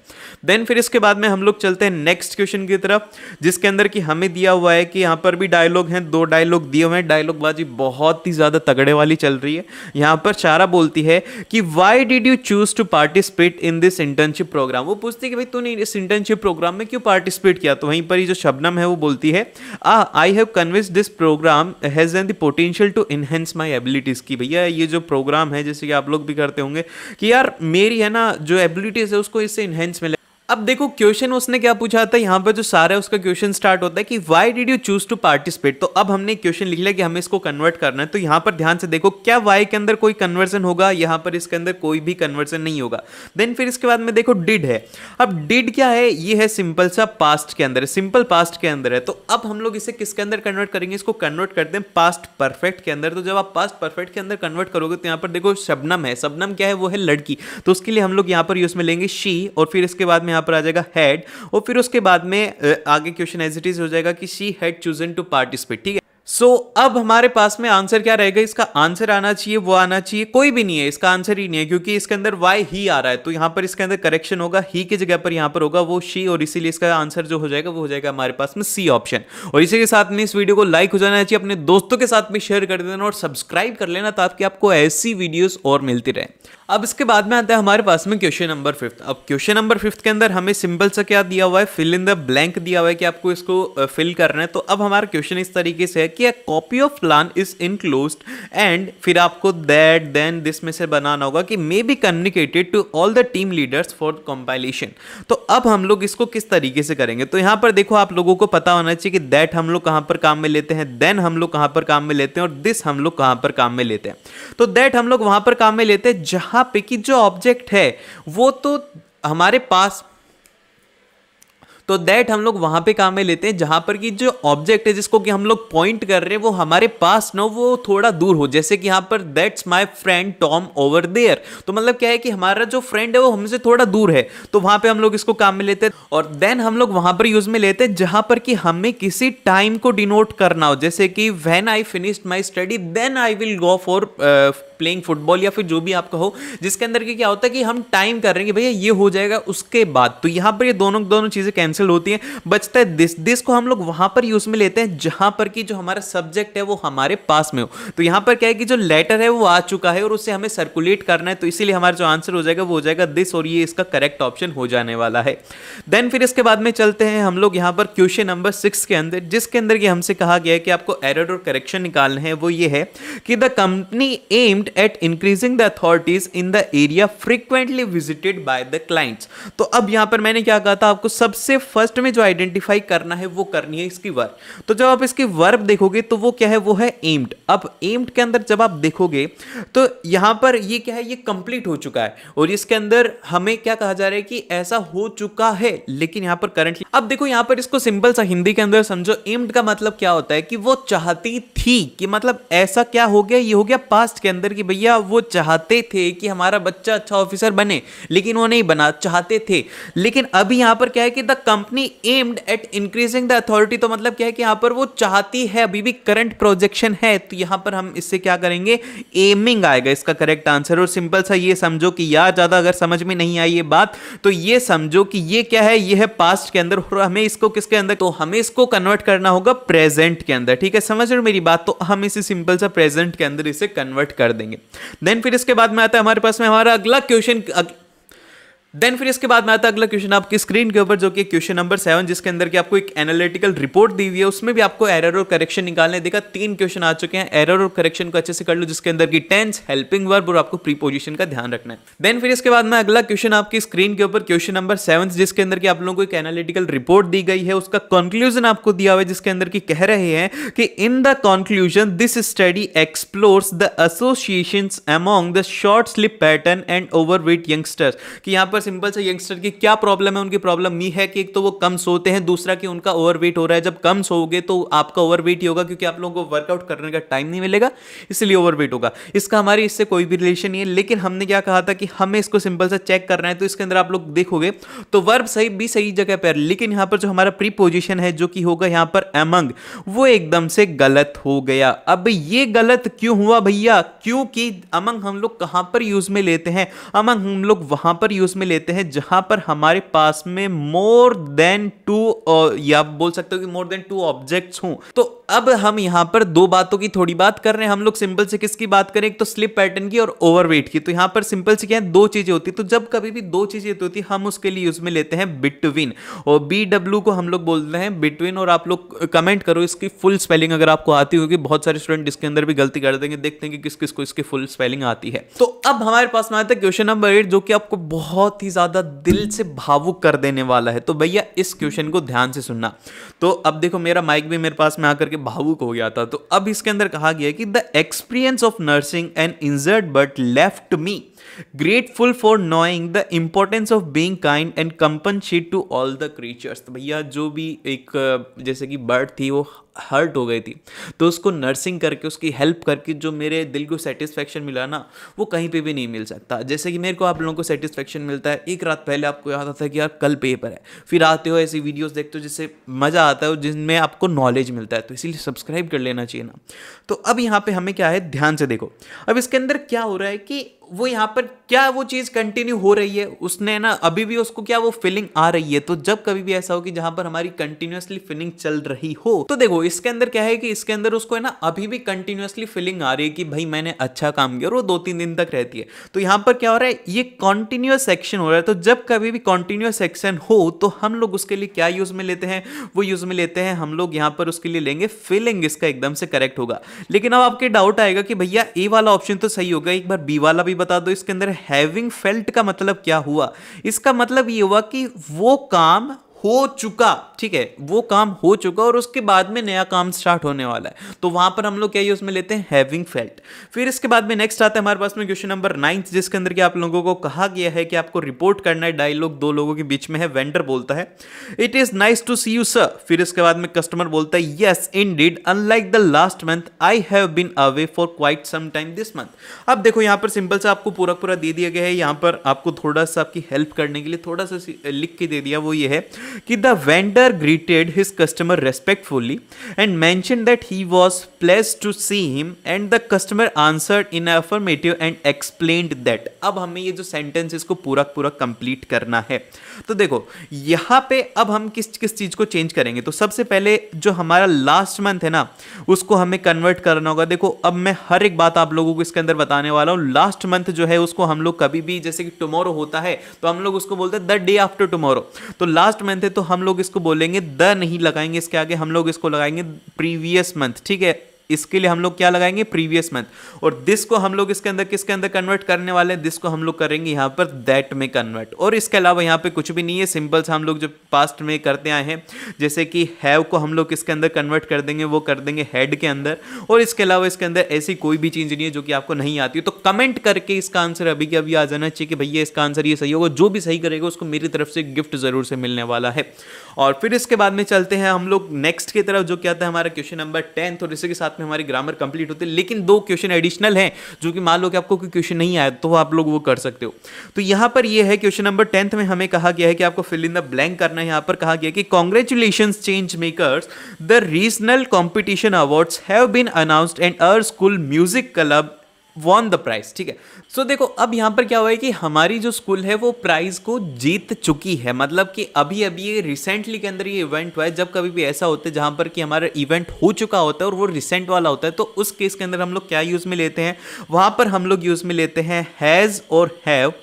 देन फिर इसके बाद में हम लोग चलते हैं नेक्स्ट क्वेश्चन की तरफ जिसके अंदर कि हमें दिया हुआ है कि यहाँ पर भी डायलॉग हैं दो डायलॉग दिए हुए हैं डायलॉग बाजी बहुत ही ज़्यादा तगड़े वाली चल रही है यहाँ पर चारा बोलती है कि why did you choose to participate in this internship programme वो पूछती है कि भाई तूने इस इंटर्नशिप प्रोग्राम में क्यों पार्टिसिपेट किया तो वहीं पर ही जो शबनम है वो बोलती है ah I have convince this programme has an the potential to enhance my abilities की भैया ये जो प्रोग्राम है जैसे कि आप लोग भी करते होंगे कि यार मेरी है ना जो एबिलिटीज़ है उसको इससे इन्हेंस मिले अब देखो क्वेश्चन उसने क्या पूछा था यहाँ पर जो सारा उसका क्वेश्चन स्टार्ट होता है कि why did you choose to participate तो अब हमने क्वेश्चन लिख लिया कि हमें इसको कन्वर्ट करना है तो यहाँ पर ध्यान से देखो क्या वाई के अंदर कोई कन्वर्जन होगा यहाँ पर इसके अंदर कोई भी कन्वर्जन नहीं होगा देन फिर इसके बाद में देखो डिड है अब डिड क्या है ये है सिंपल सा पास्ट के अंदर सिंपल पास्ट के अंदर है तो अब हम लोग इसे किसके अंदर कन्वर्ट करेंगे इसको कन्वर्ट करते हैं पास्ट परफेक्ट के अंदर तो जब आप पास्ट परफेक्ट के अंदर कन्वर्ट करोगे तो यहाँ पर देखो शबनम है शबनम क्या है वो है लड़की तो उसके लिए हम लोग यहाँ पर यूज में लेंगे शी और फिर इसके बाद में यहाँ पर आ जाएगा हैड और फिर उसके बाद में आगे क्वेश्चन एज इट इज हो जाएगा कि she had chosen to participate ठीक है सो so, अब हमारे पास में आंसर क्या रहेगा इसका आंसर आना चाहिए वो आना चाहिए कोई भी नहीं है इसका आंसर ही नहीं है क्योंकि इसके अंदर वाई ही आ रहा है तो यहाँ पर इसके अंदर करेक्शन होगा ही की जगह पर यहाँ पर होगा वो शी और इसीलिए इसका आंसर जो हो जाएगा वो हो जाएगा हमारे पास में सी ऑप्शन और इसी के साथ में इस वीडियो को लाइक हो जाना चाहिए अपने दोस्तों के साथ में शेयर कर देना और सब्सक्राइब कर लेना ताकि आपको ऐसी वीडियोज और मिलती रहे अब इसके बाद में आता है हमारे पास में क्वेश्चन नंबर फिफ्थ अब क्वेश्चन नंबर फिफ्थ के अंदर हमें सिंपल सा क्या दिया हुआ है फिल इन द ब्लैंक दिया हुआ है कि आपको इसको फिल करना है तो अब हमारा क्वेश्चन इस तरीके से है कि copy of plan is enclose and फिर आपको दैट देन दिस में से बनाना होगा कि may be communicated to all the team leaders for compilation तो अब हम लोग इसको किस तरीके से करेंगे तो यहाँ पर देखो आप लोगों को पता होना चाहिए कि दैट हम लोग कहाँ पर काम में लेते हैं देन हम लोग कहाँ पर काम में लेते हैं और दिस हम लोग कहाँ पर काम में लेते हैं तो दैट हम लोग वहाँ पर काम में लेते हैं जहाँ यहाँ पे कि जो ऑब्जेक्ट है वो तो हमारे पास तो दैट हम लोग वहाँ पे काम में लेते हैं जहाँ पर कि जो ऑब्जेक्ट है जिसको कि हम लोग पॉइंट कर रहे हैं वो हमारे पास ना वो थोड़ा दूर हो जैसे कि यहाँ पर that's my friend Tom over there तो मतलब क्या है कि हमारा जो फ्रेंड है वो हमसे थोड़ा दूर है तो वहाँ पे हम लोग इसको काम में लेते हैं और देन हम लोग वहाँ पर यूज में लेते हैं जहाँ पर कि हमें किसी टाइम को डिनोट करना हो जैसे कि when I finished my study then I will go for playing football या फिर जो भी आपका हो जिसके अंदर के क्या होता है कि हम टाइम कर रहे हैं कि भैया ये हो जाएगा उसके बाद तो यहाँ पर ये दोनों दोनों चीज़ें कैंसिल होती हैं बचता है दिस दिस को हम लोग वहाँ पर यूज़ में लेते हैं जहाँ पर कि जो हमारा सब्जेक्ट है वो हमारे पास में हो तो यहाँ पर क्या है कि जो लेटर है वो आ चुका है और उससे हमें सर्कुलेट करना है तो इसीलिए हमारा जो आंसर हो जाएगा वो हो जाएगा दिस और ये इसका करेक्ट ऑप्शन हो जाने वाला है देन फिर इसके बाद में चलते हैं हम लोग यहाँ पर क्वेश्चन नंबर सिक्स के अंदर जिसके अंदर हमसे कहा गया है कि आपको एरर और करेक्शन निकालना है वो ये है कि the company aimed aimed at increasing the authorities in the area frequently visited by the clients तो अब यहां पर मैंने क्या कहा था आपको सबसे फर्स्ट में जो आइडेंटिफाई करना है वो करनी है इसकी वर्ब तो जब आप इसकी वर्ब देखोगे तो वो क्या है वो है एम्ड अब एम्ड के अंदर जब आप देखोगे तो यहां पर ये क्या है ये कंप्लीट हो चुका है और इसके अंदर हमें क्या कहा जा रहा है कि ऐसा हो चुका है लेकिन यहां पर करंटली अब देखो यहां पर इसको सिंपल सा हिंदी के अंदर समझो एम्ड का मतलब क्या होता है कि वो चाहती थी कि मतलब ऐसा क्या हो गया ये हो गया पास्ट के अंदर कि भैया वो चाहते थे कि हमारा बच्चा अच्छा ऑफिसर बने लेकिन वो नहीं बना चाहते थे लेकिन अभी यहाँ पर क्या है कि the company aimed at increasing the authority तो मतलब क्या है कि यहाँ पर वो चाहती है अभी भी करंट प्रोजेक्शन है तो यहाँ पर हम इससे क्या करेंगे एमिंग आएगा इसका करेक्ट आंसर और सिंपल सा ये समझो कि यार ज़्यादा अगर समझ में नहीं आई ये बात तो ये समझो कि ये क्या है ये है पास्ट के अंदर और हमें इसको किसके अंदर तो हमें इसको कन्वर्ट करना होगा प्रेजेंट के अंदर ठीक है समझ रहे हो मेरी बात तो हम इसे सिंपल सा प्रेजेंट के अंदर इसे कन्वर्ट कर देंगे जाएंगे देन फिर इसके बाद में आता है हमारे पास में हमारा अगला क्वेश्चन देन फिर इसके बाद में आता अगला क्वेश्चन आपकी स्क्रीन के ऊपर जो कि क्वेश्चन नंबर सेवन जिसके अंदर की आपको एक एनालिटिकल रिपोर्ट दी हुई है उसमें भी आपको एरर और करेक्शन निकालने देखा तीन क्वेश्चन आ चुके हैं एरर और करेक्शन को अच्छे से कर लो जिसके अंदर की टेंस हेल्पिंग वर्ब और आपको प्रीपोजिशन का ध्यान रखना है देन फिर इसके बाद में अगला क्वेश्चन आपकी स्क्रीन के ऊपर क्वेश्चन नंबर सेवन जिसके अंदर की आप लोगों को एक एनालिटिकल रिपोर्ट दी गई है उसका कंक्लूजन आपको दिया हुआ है जिसके अंदर की कह रहे हैं कि in the conclusion this study explores the association among the short sleep pattern and over youngsters कि यहाँ पर पर सिंपल से यंगस्टर की क्या प्रॉब्लम है उनकी प्रॉब्लम ये है कि एक तो वो कम सोते हैं दूसरा कि उनका ओवरवेट हो रहा है जब कम सोओगे तो आपका ओवरवेट ही होगा क्योंकि आप लोगों को वर्कआउट करने का टाइम नहीं मिलेगा इसलिए ओवरवेट होगा इसका हमारी इससे कोई भी रिलेशन नहीं है लेकिन हमने क्या कहा था कि हमें इसको सिंपल से चेक करना है तो इसके अंदर आप लोग देखोगे तो वर्ब सही भी सही जगह पर लेकिन यहाँ पर जो हमारा प्रीपोजिशन है जो कि होगा यहाँ पर एमंग वो एकदम से गलत हो गया अब ये गलत क्यों हुआ भैया क्योंकि अमंग हम लोग कहाँ पर यूज में लेते हैं अमंग हम लोग वहां पर यूज में लेते हैं जहां पर हमारे पास में मोर देन टू या बोल सकते हो कि मोर देन टू ऑब्जेक्ट्स हों तो अब हम यहां पर दो बातों की थोड़ी बात कर रहे हैं हम लोग सिंपल से किसकी बात करें एक तो स्लिप पैटर्न की और ओवरवेट की तो यहां पर सिंपल से क्या है दो चीजें होती तो जब कभी भी दो चीजें होती हम उसके लिए उसमें लेते हैं बिटवीन और बी डब्ल्यू को हम लोग बोलते हैं बिटवीन और आप लोग कमेंट करो इसकी फुल स्पेलिंग अगर आपको आती होगी बहुत सारे स्टूडेंट इसके अंदर भी गलती कर देंगे देखते हैं कि किस किस को इसकी फुल स्पेलिंग आती है तो अब हमारे पास में आता है क्वेश्चन नंबर एट जो कि आपको बहुत बहुत ही ज़्यादा दिल से भावुक कर देने वाला है तो भैया इस क्वेश्चन को ध्यान से सुनना तो अब देखो मेरा माइक भी मेरे पास में आकर के भावुक हो गया था तो अब इसके अंदर कहा गया कि the experience of nursing and injured but left me grateful for knowing the importance of being kind and compassionate to all the creatures तो भैया जो भी एक जैसे कि बर्ड थी वो हर्ट हो गई थी तो उसको नर्सिंग करके उसकी हेल्प करके जो मेरे दिल को सेटिस्फेक्शन मिला ना वो कहीं पे भी नहीं मिल सकता जैसे कि मेरे को आप लोगों को सेटिस्फेक्शन मिलता है एक रात पहले आपको याद आता है कि यार कल पेपर है फिर आते हो ऐसी वीडियोस देखते हो जिससे मज़ा आता है और आपको नॉलेज मिलता है तो इसीलिए सब्सक्राइब कर लेना चाहिए ना तो अब यहाँ पर हमें क्या है ध्यान से देखो अब इसके अंदर क्या हो रहा है कि वो यहाँ पर क्या वो चीज़ कंटिन्यू हो रही है उसने ना अभी भी उसको क्या वो फीलिंग आ रही है तो जब कभी भी ऐसा हो कि जहाँ पर हमारी कंटिन्यूसली फीलिंग चल रही हो तो देखो इसके अंदर क्या है कि इसके अंदर उसको है ना अभी भी कंटिन्यूसली फीलिंग आ रही है कि भाई मैंने अच्छा काम किया और वो दो तीन दिन तक रहती है तो यहाँ पर क्या हो रहा है ये कॉन्टिन्यूस एक्शन हो रहा है तो जब कभी भी कॉन्टिन्यूस एक्शन हो तो हम लोग उसके लिए क्या यूज़ में लेते हैं वो यूज़ में लेते हैं हम लोग यहाँ पर उसके लिए लेंगे फीलिंग इसका एकदम से करेक्ट होगा लेकिन अब आपके डाउट आएगा कि भैया ए वाला ऑप्शन तो सही होगा एक बार बी वाला भी बता दो इसके अंदर हैविंग फेल्ट का मतलब क्या हुआ इसका मतलब ये हुआ कि वो काम हो चुका ठीक है वो काम हो चुका और उसके बाद में नया काम स्टार्ट होने वाला है तो वहां पर हम लोग क्या उसमें लेते हैं हैविंग फेल्ट फिर इसके बाद में नेक्स्ट आता है हमारे पास में क्वेश्चन नंबर नाइन्थ जिसके अंदर कि आप लोगों को कहा गया है कि आपको रिपोर्ट करना है डायलॉग दो लोगों के बीच में है वेंडर बोलता है it is nice to see you sir फिर इसके बाद में कस्टमर बोलता है yes indeed unlike the last month I have been away for quite some time this month अब देखो यहाँ पर सिंपल सा आपको पूरा पूरा दे दिया गया है यहाँ पर आपको थोड़ा सा आपकी हेल्प करने के लिए थोड़ा सा लिख के दे दिया वो ये है कि the vendor greeted his customer respectfully and mention that he was pleased to see him and the customer answer in affirmative and explain that अब हमें ये जो सेंटेंस इसको पूरा पूरा कंप्लीट करना है तो देखो यहाँ पे अब हम किस किस चीज़ को चेंज करेंगे तो सबसे पहले जो हमारा लास्ट मंथ है ना उसको हमें कन्वर्ट करना होगा देखो अब मैं हर एक बात आप लोगों को इसके अंदर बताने वाला हूँ लास्ट मंथ जो है उसको हम लोग कभी भी जैसे कि टुमोरो होता है तो हम लोग उसको बोलते हैं द डे आफ्टर टुमोरो तो लास्ट मंथ मंथ है तो हम लोग इसको बोलेंगे द नहीं लगाएंगे इसके आगे हम लोग इसको लगाएंगे प्रीवियस मंथ ठीक है इसके लिए हम लोग क्या लगाएंगे प्रीवियस मंथ और दिस को हम लोग इसके अंदर किसके अंदर कन्वर्ट करने वाले हैं दिस को हम लोग करेंगे यहाँ पर दैट में कन्वर्ट और इसके अलावा यहाँ पे कुछ भी नहीं है सिंपल से हम लोग जो पास्ट में करते आए हैं जैसे कि हैव को हम लोग किसके अंदर कन्वर्ट कर देंगे वो कर देंगे हेड के अंदर और इसके अलावा इसके अंदर ऐसी कोई भी चीज़ नहीं है जो कि आपको नहीं आती तो कमेंट करके इसका आंसर अभी के अभी आ जाना चाहिए कि भैया इसका आंसर ये सही होगा जो भी सही करेगा उसको मेरी तरफ से गिफ्ट ज़रूर से मिलने वाला है और फिर इसके बाद में चलते हैं हम लोग नेक्स्ट की तरफ जो क्या था हमारा क्वेश्चन नंबर टेंथ और इसी के साथ में हमारी ग्रामर कंप्लीट होती है लेकिन दो क्वेश्चन एडिशनल हैं जो कि मान लो कि आपको कोई क्वेश्चन नहीं आया तो आप लोग वो कर सकते हो तो यहाँ पर यह है क्वेश्चन नंबर टेंथ में हमें कहा गया है कि आपको फिल इन द ब्लैंक करना है यहाँ पर कहा गया कि congratulation change makers the regional competition awards have been announced and our school music club won the prize ठीक है सो so, देखो अब यहाँ पर क्या हुआ है कि हमारी जो स्कूल है वो प्राइज को जीत चुकी है मतलब कि अभी अभी ये रिसेंटली के अंदर ये इवेंट हुआ है जब कभी भी ऐसा होता है जहाँ पर कि हमारा इवेंट हो चुका होता है और वो रिसेंट वाला होता है तो उस केस के अंदर हम लोग क्या यूज़ में लेते हैं वहाँ पर हम लोग यूज़ में लेते हैं हैज़ और हैव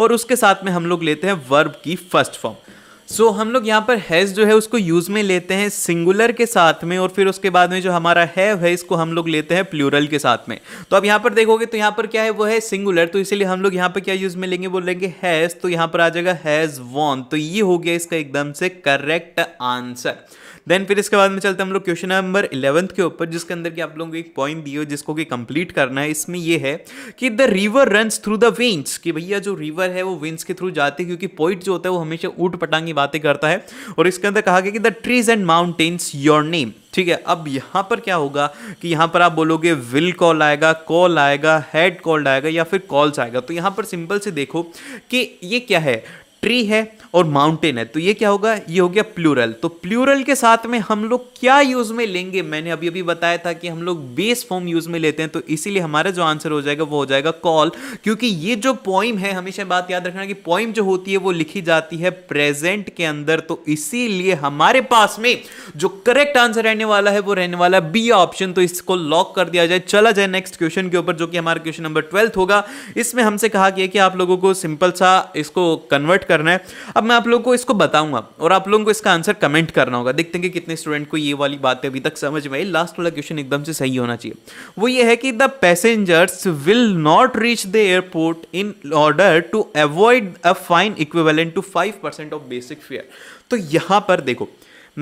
और उसके साथ में हम लोग लेते हैं वर्ब की फर्स्ट फॉर्म सो so, हम लोग यहाँ पर हैज़ जो है उसको यूज़ में लेते हैं सिंगुलर के साथ में और फिर उसके बाद में जो हमारा है इसको हम लोग लेते हैं प्लूरल के साथ में तो अब यहाँ पर देखोगे तो यहाँ पर क्या है वो है सिंगुलर तो इसीलिए हम लोग यहाँ पर क्या यूज़ में लेंगे बोलेंगे हैज़ तो यहाँ पर आ जाएगा हैज़ वॉन तो ये हो गया इसका एकदम से करेक्ट आंसर देन फिर इसके बाद में चलते हैं हम लोग क्वेश्चन नंबर इलेवंथ के ऊपर जिसके अंदर की आप लोगों को एक पॉइंट दिए जिसको कि कंप्लीट करना है इसमें यह है कि the river run through the veins कि भैया जो रिवर है वो वेंस के थ्रू जाते हैं क्योंकि पॉइंट जो होता है वो हमेशा ऊट पटांगी बातें करता है और इसके अंदर कहा गया कि the trees and mountains your name ठीक है अब यहाँ पर क्या होगा कि यहाँ पर आप बोलोगे विल कॉल आएगा कॉल आएगा हेड कॉल्ड आएगा या फिर कॉल्स आएगा तो यहाँ पर सिंपल से देखो कि ये क्या है ट्री है और माउंटेन है तो ये क्या होगा ये हो गया प्लूरल तो प्लूरल के साथ में हम लोग क्या यूज में लेंगे मैंने अभी अभी बताया था कि हम लोग बेस फॉर्म यूज में लेते हैं तो इसीलिए हमारा जो आंसर हो जाएगा वो हो जाएगा कॉल क्योंकि ये जो पॉइम है हमेशा बात याद रखना कि पॉइम जो होती है वो लिखी जाती है प्रेजेंट के अंदर तो इसीलिए हमारे पास में जो करेक्ट आंसर रहने वाला है वो रहने वाला है बी ऑप्शन तो इसको लॉक कर दिया जाए चला जाए नेक्स्ट क्वेश्चन के ऊपर जो कि हमारा क्वेश्चन नंबर ट्वेल्थ होगा इसमें हमसे कहा गया कि आप लोगों को सिंपल सा इसको कन्वर्ट करना है अब मैं आप लोगों को इसको बताऊंगा और आप लोगों को इसका आंसर कमेंट करना होगा देखते हैं कि कितने स्टूडेंट को ये वाली बातें अभी तक समझ में आई लास्ट वाला क्वेश्चन एकदम से सही होना चाहिए वो ये है कि the passengers will not reach the airport in order to avoid a fine equivalent to five percent of basic fare तो यहां पर देखो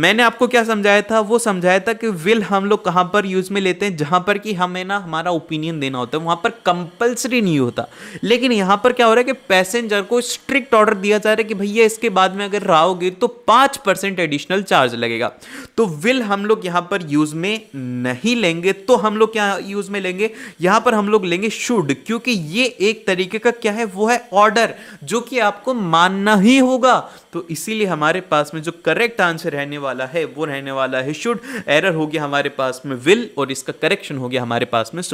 मैंने आपको क्या समझाया था वो समझाया था कि विल हम लोग कहाँ पर यूज़ में लेते हैं जहाँ पर कि हमें ना हमारा ओपिनियन देना होता है वहाँ पर कंपलसरी नहीं होता लेकिन यहाँ पर क्या हो रहा है कि पैसेंजर को स्ट्रिक्ट ऑर्डर दिया जा रहा है कि भैया इसके बाद में अगर रहोगे तो पाँच परसेंट एडिशनल चार्ज लगेगा तो विल हम लोग यहाँ पर यूज़ में नहीं लेंगे तो हम लोग क्या यूज़ में लेंगे यहाँ पर हम लोग लेंगे शुड क्योंकि ये एक तरीके का क्या है वो है ऑर्डर जो कि आपको मानना ही होगा तो इसीलिए हमारे पास में जो करेक्ट आंसर रहने वाला है वो रहने वाला है शुड एरर हो गया हमारे पास में विल और इसका करेक्शन हो गया हमारे पास में शुड